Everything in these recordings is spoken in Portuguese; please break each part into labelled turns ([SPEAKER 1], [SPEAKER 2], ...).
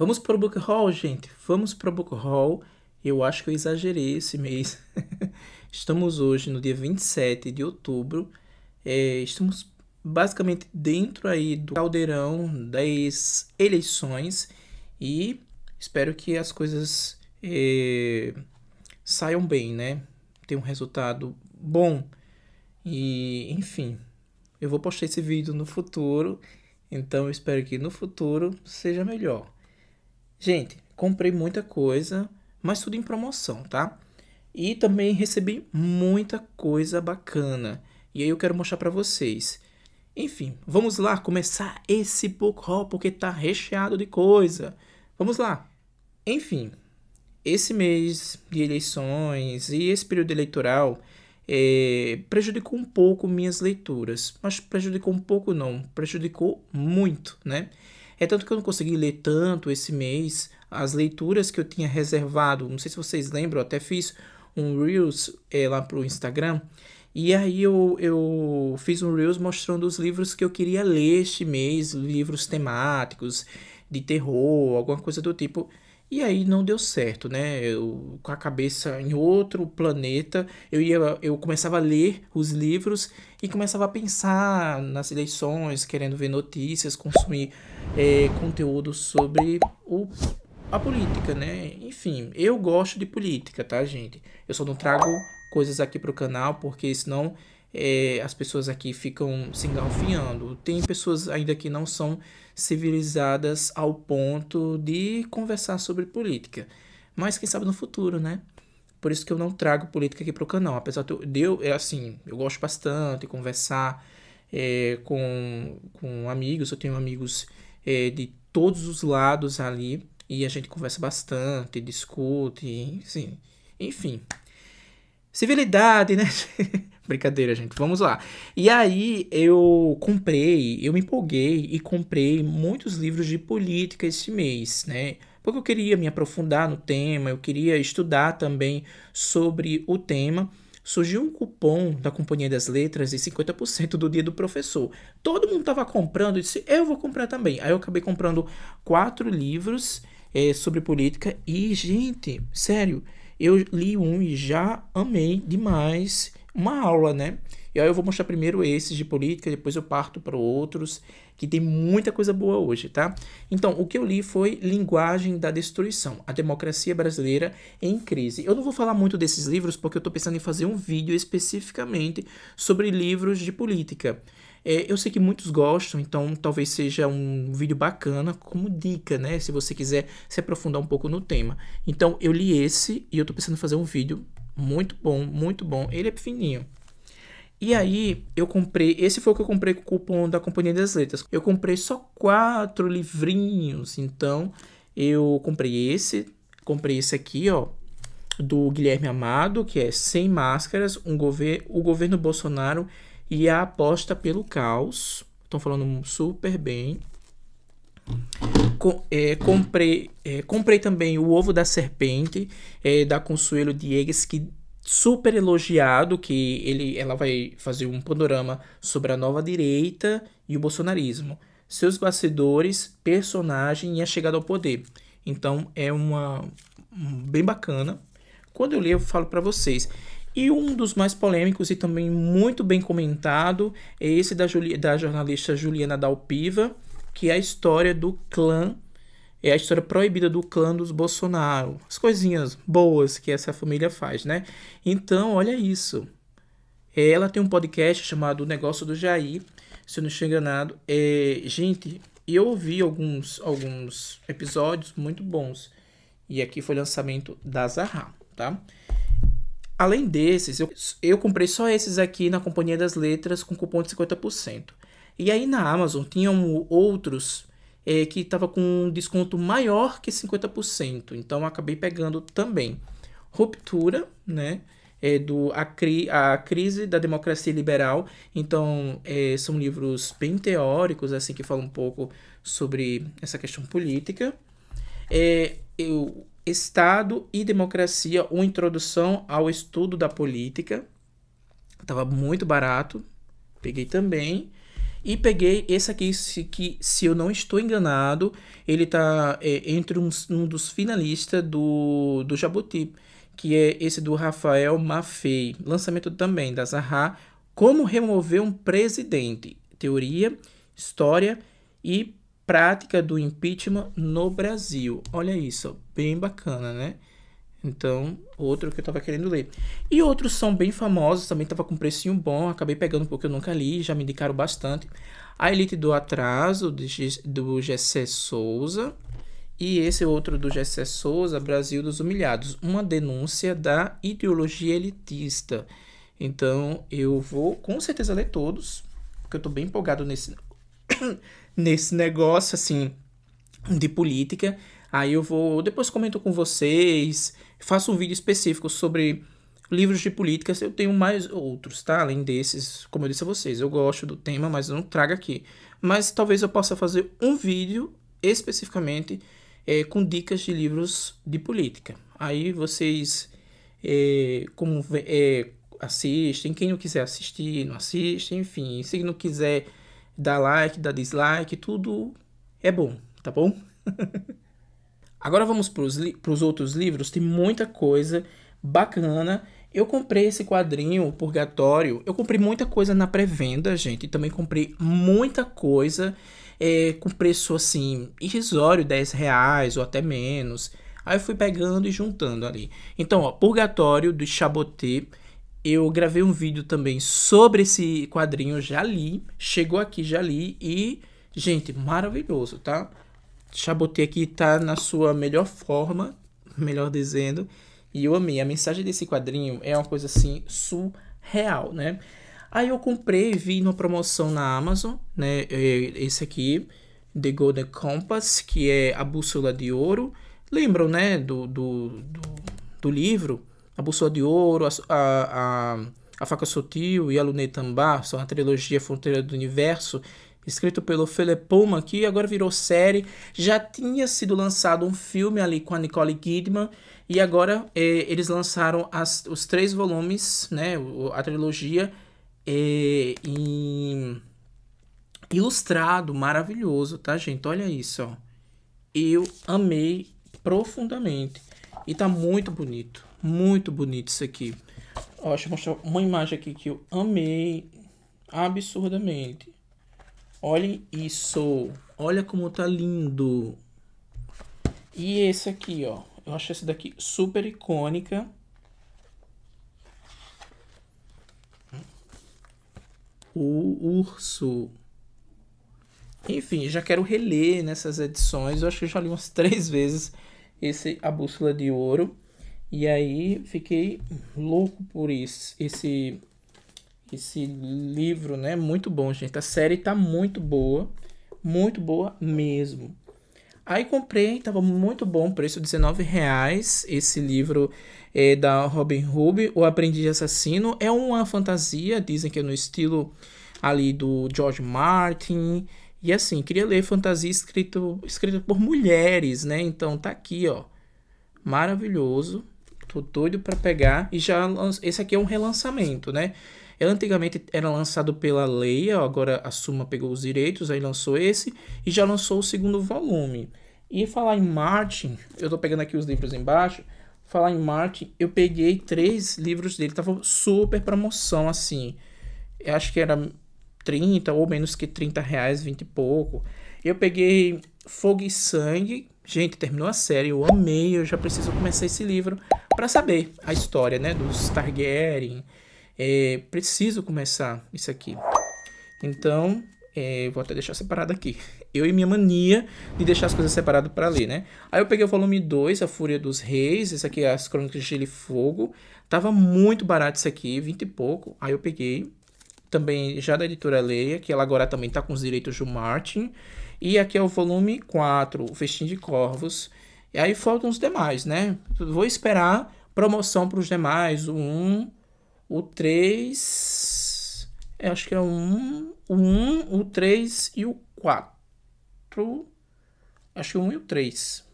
[SPEAKER 1] Vamos pro book Hall, gente. Vamos pro book Hall. Eu acho que eu exagerei esse mês. estamos hoje no dia 27 de outubro. É, estamos basicamente dentro aí do caldeirão das eleições e espero que as coisas é, saiam bem, né? Tem um resultado bom e enfim, eu vou postar esse vídeo no futuro, então eu espero que no futuro seja melhor. Gente, comprei muita coisa, mas tudo em promoção, tá? E também recebi muita coisa bacana. E aí eu quero mostrar para vocês. Enfim, vamos lá começar esse book haul porque tá recheado de coisa. Vamos lá. Enfim, esse mês de eleições e esse período eleitoral é, prejudicou um pouco minhas leituras, mas prejudicou um pouco não, prejudicou muito, né? É tanto que eu não consegui ler tanto esse mês. As leituras que eu tinha reservado, não sei se vocês lembram, eu até fiz um Reels é, lá pro Instagram. E aí eu, eu fiz um Reels mostrando os livros que eu queria ler este mês, livros temáticos, de terror, alguma coisa do tipo. E aí não deu certo, né? Eu, com a cabeça em outro planeta, eu ia, eu começava a ler os livros e começava a pensar nas eleições, querendo ver notícias, consumir é, conteúdo sobre o, a política, né? Enfim, eu gosto de política, tá, gente? Eu só não trago coisas aqui pro canal porque senão é, as pessoas aqui ficam se engalfinhando. Tem pessoas ainda que não são civilizadas ao ponto de conversar sobre política. Mas quem sabe no futuro, né? Por isso que eu não trago política aqui pro canal. Apesar de eu, é assim, eu gosto bastante de conversar é, com, com amigos. Eu tenho amigos é, de todos os lados ali. E a gente conversa bastante, discute, Enfim. Civilidade, né? Brincadeira, gente. Vamos lá. E aí eu comprei, eu me empolguei e comprei muitos livros de política esse mês, né? Porque eu queria me aprofundar no tema, eu queria estudar também sobre o tema surgiu um cupom da Companhia das Letras de 50% do dia do professor. Todo mundo estava comprando e disse, eu vou comprar também. Aí eu acabei comprando quatro livros é, sobre política e, gente, sério, eu li um e já amei demais uma aula, né? E aí eu vou mostrar primeiro esses de política, depois eu parto para outros, que tem muita coisa boa hoje, tá? Então, o que eu li foi Linguagem da Destruição, a democracia brasileira em crise. Eu não vou falar muito desses livros porque eu estou pensando em fazer um vídeo especificamente sobre livros de política. É, eu sei que muitos gostam, então talvez seja um vídeo bacana como dica, né? Se você quiser se aprofundar um pouco no tema. Então, eu li esse e eu estou pensando em fazer um vídeo muito bom, muito bom. Ele é fininho. E aí, eu comprei. Esse foi o que eu comprei com o cupom da Companhia das Letras. Eu comprei só quatro livrinhos. Então, eu comprei esse. Comprei esse aqui, ó. Do Guilherme Amado, que é Sem Máscaras, um gover o governo Bolsonaro e a aposta pelo caos. Estão falando super bem. Com, é, comprei, é, comprei também o Ovo da Serpente, é, da Consuelo Diegues, que super elogiado, que ele, ela vai fazer um panorama sobre a nova direita e o bolsonarismo, seus bastidores, personagem e a chegada ao poder. Então é uma bem bacana. Quando eu ler eu falo para vocês. E um dos mais polêmicos e também muito bem comentado é esse da, Juli da jornalista Juliana Dalpiva, que é a história do clã, é a história proibida do clã dos Bolsonaro. As coisinhas boas que essa família faz, né? Então, olha isso. Ela tem um podcast chamado O Negócio do Jair, se eu não estou enganado. É, gente, eu ouvi alguns, alguns episódios muito bons. E aqui foi o lançamento da Zahra, tá? Além desses, eu, eu comprei só esses aqui na Companhia das Letras com cupom de 50%. E aí na Amazon tinham outros é, que estava com um desconto maior que 50%. Então acabei pegando também. Ruptura, né? É do a, Cri, a Crise da Democracia Liberal. Então, é, são livros bem teóricos, assim, que falam um pouco sobre essa questão política. É, eu, Estado e Democracia, uma introdução ao estudo da política. Tava muito barato, peguei também. E peguei esse aqui, se, que, se eu não estou enganado, ele está é, entre uns, um dos finalistas do, do Jabuti, que é esse do Rafael Maffei. Lançamento também da Zaha, Como Remover um Presidente, Teoria, História e Prática do Impeachment no Brasil. Olha isso, bem bacana, né? Então, outro que eu tava querendo ler. E outros são bem famosos, também tava com precinho bom, acabei pegando porque eu nunca li, já me indicaram bastante. A Elite do Atraso, do Gessé Souza. E esse outro do Gessé Souza, Brasil dos Humilhados. Uma denúncia da ideologia elitista. Então, eu vou com certeza ler todos, porque eu tô bem empolgado nesse, nesse negócio, assim, de política. Aí eu vou, depois comento com vocês, faço um vídeo específico sobre livros de políticas. Eu tenho mais outros, tá? Além desses, como eu disse a vocês, eu gosto do tema, mas não trago aqui. Mas talvez eu possa fazer um vídeo especificamente é, com dicas de livros de política. Aí vocês, é, como é, assistem, quem não quiser assistir, não assiste, enfim, se não quiser dar like, dar dislike, tudo é bom, tá bom? Agora vamos para os li outros livros, tem muita coisa bacana. Eu comprei esse quadrinho, Purgatório. Eu comprei muita coisa na pré-venda, gente. E também comprei muita coisa é, com preço assim, irrisório, 10 reais ou até menos. Aí eu fui pegando e juntando ali. Então, ó, Purgatório do Chaboté. Eu gravei um vídeo também sobre esse quadrinho, já li. Chegou aqui, já li. E, gente, maravilhoso, tá? Chabotê aqui está na sua melhor forma, melhor dizendo, e eu amei. A mensagem desse quadrinho é uma coisa assim surreal, né? Aí eu comprei, vi numa promoção na Amazon, né? É, esse aqui, The Golden Compass, que é a bússola de ouro. Lembram, né? Do, do, do, do livro? A bússola de ouro, a, a, a, a faca sutil e a luneta ambar, são a trilogia Fronteira do Universo escrito pelo Pullman aqui, agora virou série. Já tinha sido lançado um filme ali com a Nicole Kidman e agora eh, eles lançaram as, os três volumes, né, a trilogia eh, em ilustrado, maravilhoso, tá, gente? Olha isso, ó. Eu amei profundamente. E tá muito bonito. Muito bonito isso aqui. Ó, deixa eu mostrar uma imagem aqui que eu amei absurdamente. Olhem isso. Olha como tá lindo. E esse aqui, ó. Eu acho esse daqui super icônica. O urso. Enfim, já quero reler nessas edições. Eu acho que eu já li umas três vezes esse A Bússola de Ouro. E aí fiquei louco por isso, esse esse livro, né? Muito bom, gente. A série tá muito boa. Muito boa mesmo. Aí comprei, tava muito bom, preço R$19,00. Esse livro é da Robin Hood, O Aprendiz Assassino. É uma fantasia, dizem que é no estilo ali do George Martin. E assim, queria ler fantasia escrito, escrito por mulheres, né? Então tá aqui, ó. Maravilhoso. Tô doido para pegar. E já esse aqui é um relançamento, né? Ela antigamente era lançado pela Leia, agora a Suma pegou os direitos, aí lançou esse e já lançou o segundo volume. E falar em Martin, eu tô pegando aqui os livros embaixo. Falar em Martin, eu peguei três livros dele, tava super promoção assim. Eu acho que era 30 ou menos que 30 reais, 20 e pouco. Eu peguei Fogo e Sangue. Gente, terminou a série, eu amei, eu já preciso começar esse livro para saber a história, né, dos Targaryen é, preciso começar isso aqui. Então, é, vou até deixar separado aqui. Eu e minha mania de deixar as coisas separadas para ler, né? Aí eu peguei o volume 2, A Fúria dos Reis. Esse aqui é As Crônicas de Gelo e Fogo. Tava muito barato isso aqui, 20 e pouco. Aí eu peguei também já da editora Leia, que ela agora também está com os direitos do Martin. E aqui é o volume 4, O Festim de Corvos. E aí faltam os demais, né? Vou esperar promoção para os demais, o 1, o 3. É, acho que é o 1, o 1, o 3 e o 4. Acho que o é 1 e o 3.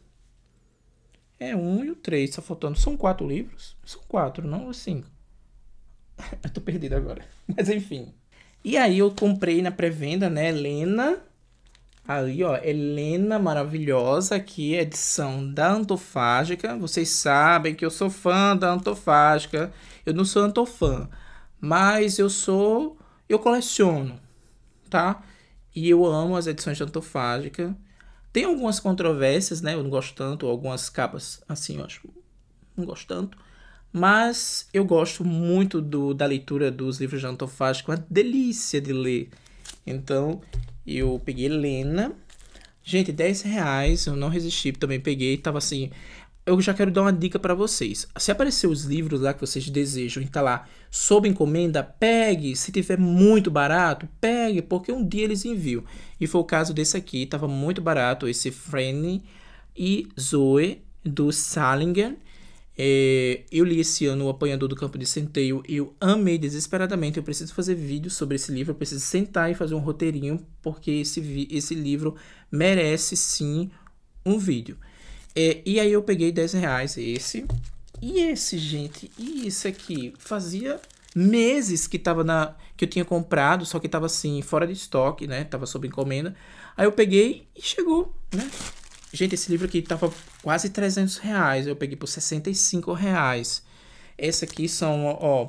[SPEAKER 1] É 1 e o 3, tá faltando. São 4 livros? São 4, não 5. Assim. eu tô perdido agora. Mas enfim. E aí eu comprei na pré-venda, né? Helena Ali, ó, Helena Maravilhosa, aqui, edição da Antofágica. Vocês sabem que eu sou fã da Antofágica. Eu não sou antofã, mas eu sou. Eu coleciono, tá? E eu amo as edições da Antofágica. Tem algumas controvérsias, né? Eu não gosto tanto, algumas capas assim, eu acho. Não gosto tanto. Mas eu gosto muito do, da leitura dos livros de Antofágica. É uma delícia de ler. Então, eu peguei Lena. Gente, 10 reais, eu não resisti, também peguei, tava assim. Eu já quero dar uma dica para vocês. Se aparecer os livros lá que vocês desejam e tá lá sob encomenda, pegue. Se tiver muito barato, pegue, porque um dia eles enviam. E foi o caso desse aqui, tava muito barato, esse Franny e Zoe do Salinger. É, eu li esse ano O Apanhador do Campo de Centeio, eu amei desesperadamente. Eu preciso fazer vídeo sobre esse livro, eu preciso sentar e fazer um roteirinho, porque esse, esse livro merece sim um vídeo. É, e aí eu peguei 10 reais esse. E esse, gente, e esse aqui? Fazia meses que tava na que eu tinha comprado, só que tava assim, fora de estoque, né? Tava sob encomenda. Aí eu peguei e chegou, né? Gente, esse livro aqui tava quase 300 reais. Eu peguei por 65 reais. Esse aqui são, ó,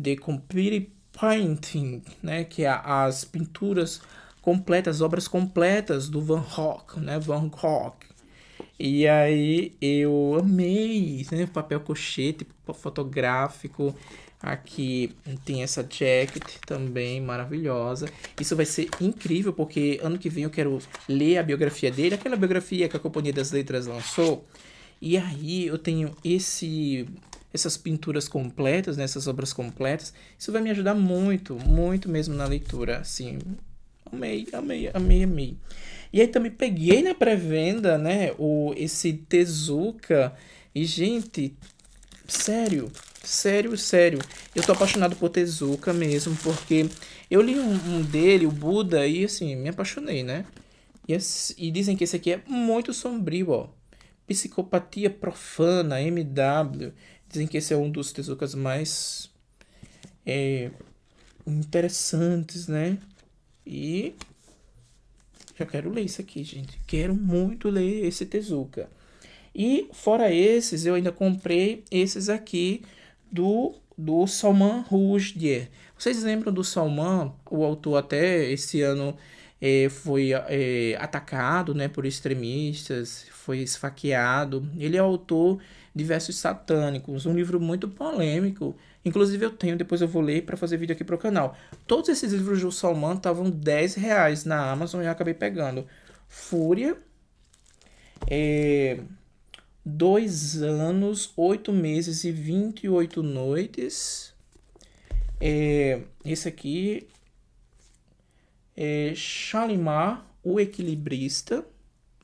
[SPEAKER 1] The Complete Painting, né? Que é as pinturas completas, obras completas do Van Gogh, né? Van Gogh. E aí eu amei, né? Papel cochete, fotográfico. Aqui tem essa jacket também maravilhosa. Isso vai ser incrível porque ano que vem eu quero ler a biografia dele, aquela biografia que a Companhia das Letras lançou. E aí eu tenho esse essas pinturas completas, né, essas obras completas. Isso vai me ajudar muito, muito mesmo na leitura, assim. Amei, amei, amei, amei. E aí também peguei na pré-venda, né, o esse Tezuka. E gente, sério, Sério, sério. Eu tô apaixonado por Tezuka mesmo, porque eu li um, um dele, o Buda, e assim, me apaixonei, né? E, é e dizem que esse aqui é muito sombrio, ó. Psicopatia Profana, MW. Dizem que esse é um dos Tezukas mais é, interessantes, né? E já quero ler isso aqui, gente. Quero muito ler esse Tezuka. E fora esses, eu ainda comprei esses aqui do, do Salman Rushdie. Vocês lembram do Salman? O autor até esse ano é, foi é, atacado né, por extremistas, foi esfaqueado. Ele é autor de versos satânicos, um livro muito polêmico. Inclusive eu tenho, depois eu vou ler para fazer vídeo aqui para o canal. Todos esses livros do Salman estavam 10 reais na Amazon e eu acabei pegando. Fúria, é, dois anos, oito meses e 28 noites. É, esse aqui é Shalimar, o equilibrista,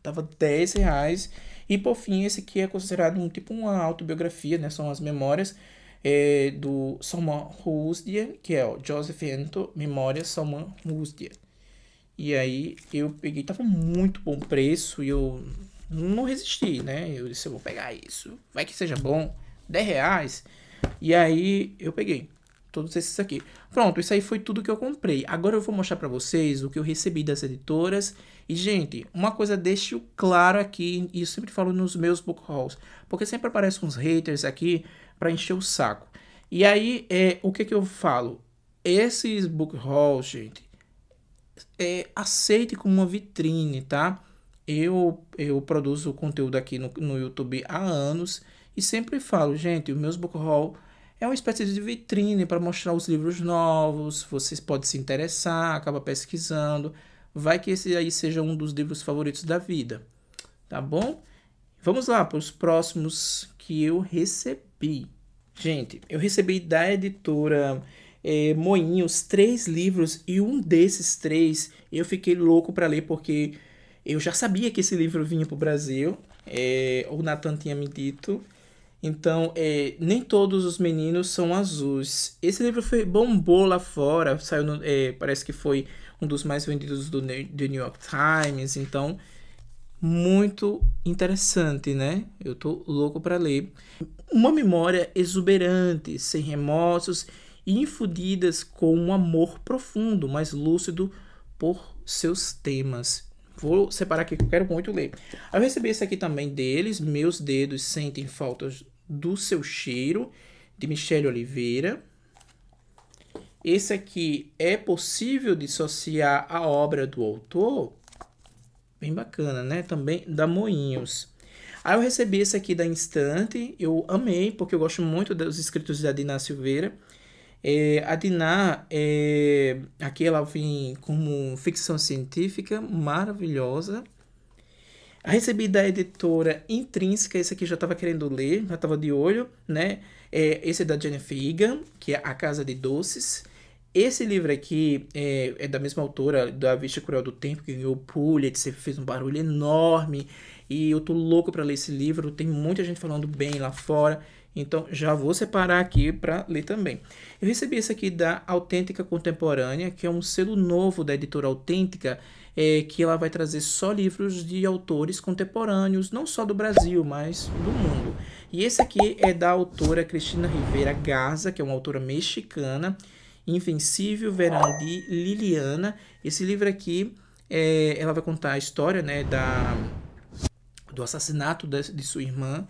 [SPEAKER 1] tava 10 reais. E por fim, esse aqui é considerado um tipo uma autobiografia, né? São as memórias é, do Salman Rushdie, que é o Joseph Ento, Memórias Salman Rushdie. E aí eu peguei, tava muito bom preço e eu não resisti, né? Eu disse, eu vou pegar isso, vai que seja bom, 10 reais. E aí eu peguei todos esses aqui. Pronto, isso aí foi tudo que eu comprei. Agora eu vou mostrar para vocês o que eu recebi das editoras. E, gente, uma coisa deixo claro aqui, e eu sempre falo nos meus book hauls, porque sempre aparecem uns haters aqui para encher o saco. E aí, é, o que, que eu falo? Esses book hauls, gente, é, aceite como uma vitrine, tá? Eu, eu produzo conteúdo aqui no, no YouTube há anos e sempre falo, gente, o meus book haul é uma espécie de vitrine para mostrar os livros novos, vocês podem se interessar, acaba pesquisando, vai que esse aí seja um dos livros favoritos da vida, tá bom? Vamos lá para os próximos que eu recebi. Gente, eu recebi da editora é, Moinhos três livros e um desses três eu fiquei louco para ler porque eu já sabia que esse livro vinha para o Brasil, é, o Nathan tinha me dito. Então, é, nem todos os meninos são azuis. Esse livro foi bombou lá fora, saiu no, é, parece que foi um dos mais vendidos do, do, New York Times. Então, muito interessante, né? Eu tô louco para ler. Uma memória exuberante, sem remorsos e infundidas com um amor profundo, mas lúcido por seus temas. Vou separar aqui que eu quero muito ler. Ah, eu recebi esse aqui também deles. Meus dedos sentem faltas do seu cheiro, de Michele Oliveira. Esse aqui é possível dissociar a obra do autor? Bem bacana, né? Também da Moinhos. Aí ah, eu recebi esse aqui da Instante, eu amei, porque eu gosto muito dos escritos da Dina Silveira. É, a Diná, é, aqui ela vem como ficção científica maravilhosa. Recebi da editora Intrínseca, esse aqui já estava querendo ler, já estava de olho, né? É, esse é da Jennifer Egan, que é A Casa de Doces. Esse livro aqui é, é, da mesma autora, da Vista Cruel do Tempo, que ganhou Pulitzer, fez um barulho enorme. E eu tô louco para ler esse livro, tem muita gente falando bem lá fora. Então, já vou separar aqui para ler também. Eu recebi esse aqui da Autêntica Contemporânea, que é um selo novo da editora Autêntica, é, que ela vai trazer só livros de autores contemporâneos, não só do Brasil, mas do mundo. E esse aqui é da autora Cristina Rivera Garza, que é uma autora mexicana, Invencível de Liliana. Esse livro aqui, é, ela vai contar a história né, da, do assassinato de, de sua irmã.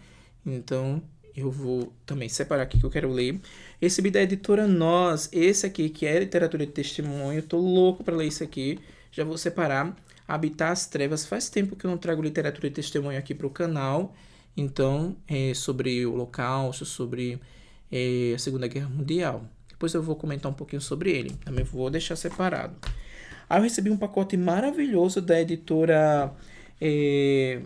[SPEAKER 1] Então, eu vou também separar aqui que eu quero ler. Recebi da editora Nós, esse aqui, que é literatura de testemunho. Tô louco para ler isso aqui. Já vou separar. Habitar as Trevas. Faz tempo que eu não trago literatura de testemunho aqui para o canal. Então, é sobre o Holocausto, sobre é, a Segunda Guerra Mundial. Depois eu vou comentar um pouquinho sobre ele. Também vou deixar separado. Aí ah, eu recebi um pacote maravilhoso da editora é,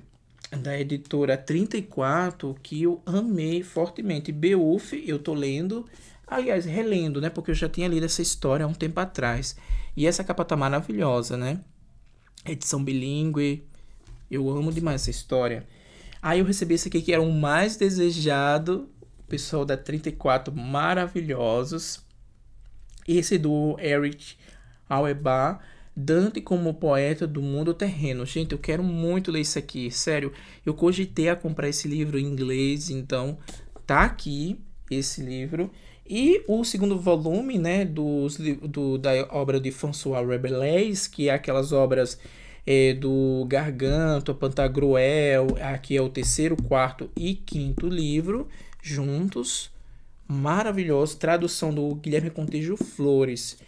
[SPEAKER 1] da editora 34, que eu amei fortemente. Beowulf, eu tô lendo, aliás, relendo, né? Porque eu já tinha lido essa história há um tempo atrás. E essa capa tá maravilhosa, né? Edição bilíngue. Eu amo demais essa história. Aí eu recebi esse aqui que era é o mais desejado. O pessoal da 34, maravilhosos. Esse é do Eric Auerbach Dante como poeta do mundo terreno. Gente, eu quero muito ler isso aqui, sério. Eu cogitei a comprar esse livro em inglês, então tá aqui esse livro. E o segundo volume, né, dos, do, da obra de François Rabelais, que é aquelas obras é, do Garganto, Pantagruel, aqui é o terceiro, quarto e quinto livro, juntos. Maravilhoso, tradução do Guilherme Contejo Flores.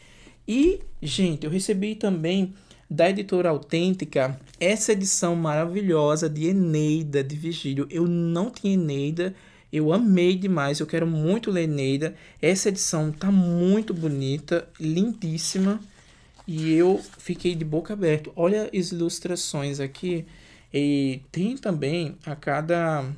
[SPEAKER 1] E, gente, eu recebi também da editora Autêntica essa edição maravilhosa de Eneida de Vigílio. Eu não tinha Eneida, eu amei demais, eu quero muito ler Eneida. Essa edição tá muito bonita, lindíssima. E eu fiquei de boca aberta. Olha as ilustrações aqui. E tem também a cada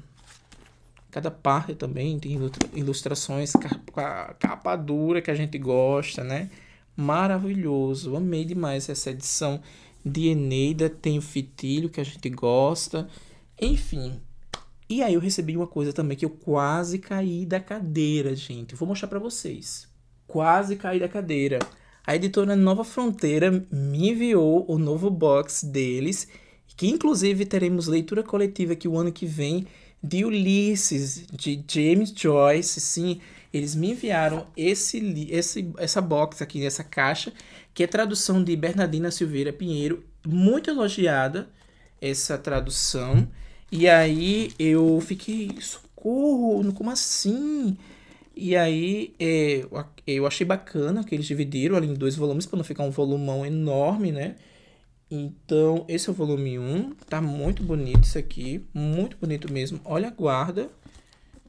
[SPEAKER 1] cada parte também tem ilustrações capa, capa dura que a gente gosta, né? maravilhoso. Amei demais essa edição de Eneida. Tem o fitilho que a gente gosta. Enfim. E aí eu recebi uma coisa também que eu quase caí da cadeira, gente. Vou mostrar para vocês. Quase caí da cadeira. A editora Nova Fronteira me enviou o novo box deles, que inclusive teremos leitura coletiva aqui o ano que vem de Ulisses, de James Joyce, sim, eles me enviaram esse, esse, essa box aqui, essa caixa, que é tradução de Bernardina Silveira Pinheiro, muito elogiada essa tradução. E aí eu fiquei, socorro, como assim? E aí é, eu achei bacana que eles dividiram ali em dois volumes para não ficar um volumão enorme, né? Então, esse é o volume 1, tá muito bonito isso aqui, muito bonito mesmo. Olha a guarda,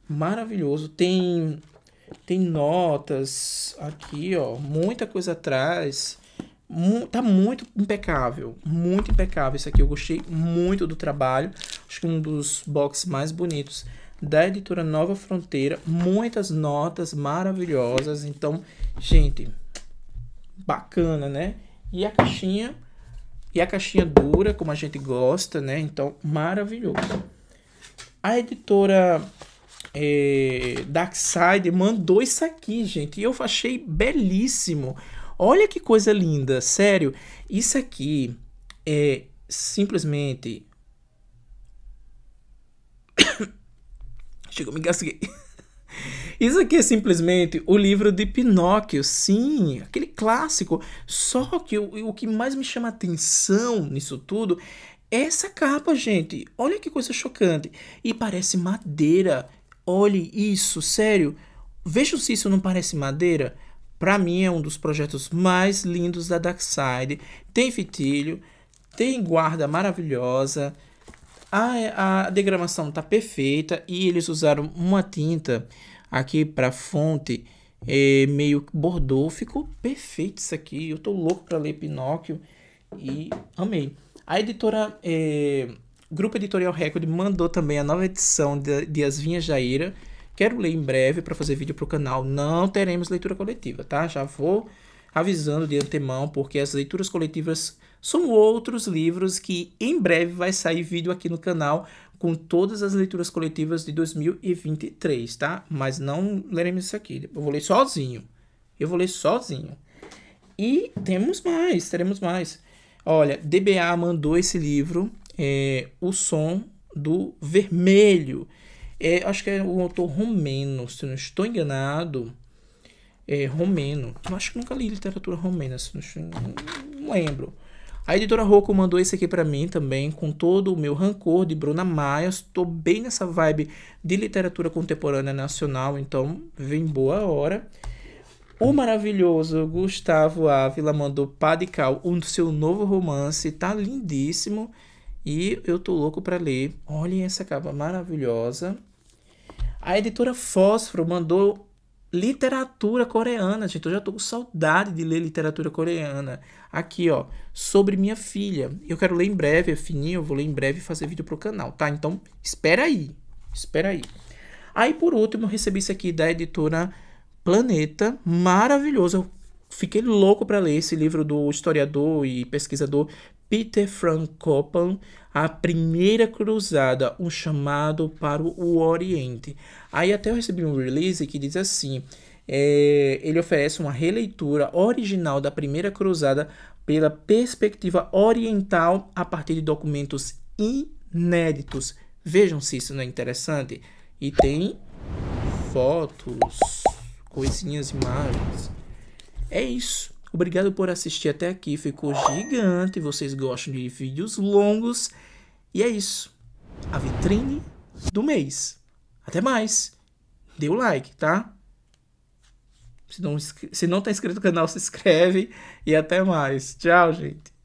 [SPEAKER 1] maravilhoso. Tem tem notas aqui, ó, muita coisa atrás. tá muito impecável, muito impecável isso aqui. Eu gostei muito do trabalho. Acho que um dos boxes mais bonitos da editora Nova Fronteira. Muitas notas maravilhosas. Então, gente, bacana, né? E a caixinha, e a caixinha dura, como a gente gosta, né? Então, maravilhoso. A editora é, Darkseid mandou isso aqui, gente. E eu achei belíssimo. Olha que coisa linda, sério. Isso aqui é simplesmente. Chegou, me gasguei. Isso aqui é simplesmente o livro de Pinóquio, sim, aquele clássico. Só que o, o que mais me chama atenção nisso tudo é essa capa, gente. Olha que coisa chocante. E parece madeira. Olhe isso, sério. Veja se isso não parece madeira. Para mim é um dos projetos mais lindos da Darkside. Tem fitilho, tem guarda maravilhosa. A, a degramação tá perfeita e eles usaram uma tinta aqui para fonte é, meio bordô. Ficou perfeito isso aqui. Eu tô louco para ler Pinóquio e amei. A editora é, o Grupo Editorial Record mandou também a nova edição de, de As Vinhas Jaira. Quero ler em breve para fazer vídeo para o canal. Não teremos leitura coletiva, tá? Já vou avisando de antemão, porque as leituras coletivas são outros livros que em breve vai sair vídeo aqui no canal com todas as leituras coletivas de 2023, tá? Mas não leremos isso aqui. Eu vou ler sozinho. Eu vou ler sozinho. E temos mais, teremos mais. Olha, DBA mandou esse livro é, o som do vermelho. É, acho que é o autor romeno, se não estou enganado. É, romeno. Eu acho que nunca li literatura romena, se não, estou, enganado, não lembro. A editora Rocco mandou esse aqui para mim também, com todo o meu rancor de Bruna Maia. Estou bem nessa vibe de literatura contemporânea nacional, então vem boa hora. O maravilhoso Gustavo Ávila mandou Padical, um do seu novo romance, tá lindíssimo. E eu tô louco para ler. Olhem essa capa maravilhosa. A editora Fósforo mandou literatura coreana, gente. Eu já tô com saudade de ler literatura coreana. Aqui, ó, sobre minha filha. Eu quero ler em breve, é fininho, eu vou ler em breve e fazer vídeo pro canal, tá? Então, espera aí. Espera aí. Aí, por último, eu recebi isso aqui da editora Planeta. Maravilhoso. Eu fiquei louco para ler esse livro do historiador e pesquisador Peter Frankopan a primeira cruzada, um chamado para o Oriente. Aí até eu recebi um release que diz assim: é, ele oferece uma releitura original da primeira cruzada pela perspectiva oriental a partir de documentos inéditos. Vejam se isso não é interessante. E tem fotos, coisinhas, imagens. É isso. Obrigado por assistir até aqui, ficou gigante. Vocês gostam de vídeos longos. E é isso. A vitrine do mês. Até mais. Dê o like, tá? Se não, se não tá inscrito no canal, se inscreve. E até mais. Tchau, gente.